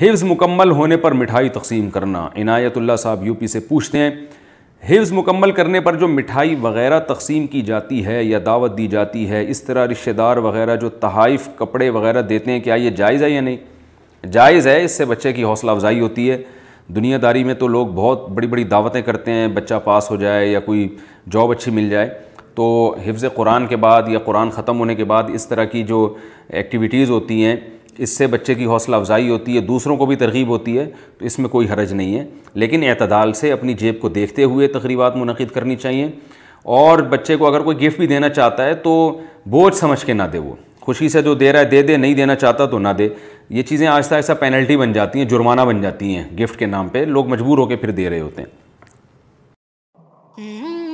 हिफ्ज़ मुकम्मल होने पर मिठाई तकसीम करना इनायतुल्ला साहब यूपी से पूछते हैं हिफ्ज़ मुकम्मल करने पर जो मिठाई वगैरह तकसीम की जाती है या दावत दी जाती है इस तरह रिश्तेदार वगैरह जो तहाइफ कपड़े वगैरह देते हैं क्या ये जायज़ है या नहीं जायज़ है इससे बच्चे की हौसला अफजाई होती है दुनियादारी में तो लोग बहुत बड़ी बड़ी दावतें करते हैं बच्चा पास हो जाए या कोई जॉब अच्छी मिल जाए तो हिफ्ज़ कुरान के बाद या कुरान ख़त्म होने के बाद इस तरह की जो एक्टिविटीज़ होती हैं इससे बच्चे की हौसला अफजाई होती है दूसरों को भी तरगीब होती है तो इसमें कोई हरज नहीं है लेकिन अतदाल से अपनी जेब को देखते हुए तकरीबा मनद करनी चाहिए और बच्चे को अगर कोई गिफ्ट भी देना चाहता है तो बोझ समझ के ना दे वो खुशी से जो दे रहा है दे दे नहीं देना चाहता तो ना दे ये चीज़ें आहिस्ता आहिस्ता पेनल्टी बन जाती हैं जुर्माना बन जाती हैं गिफ्ट के नाम पे लोग मजबूर होकर फिर दे रहे होते हैं हम्म।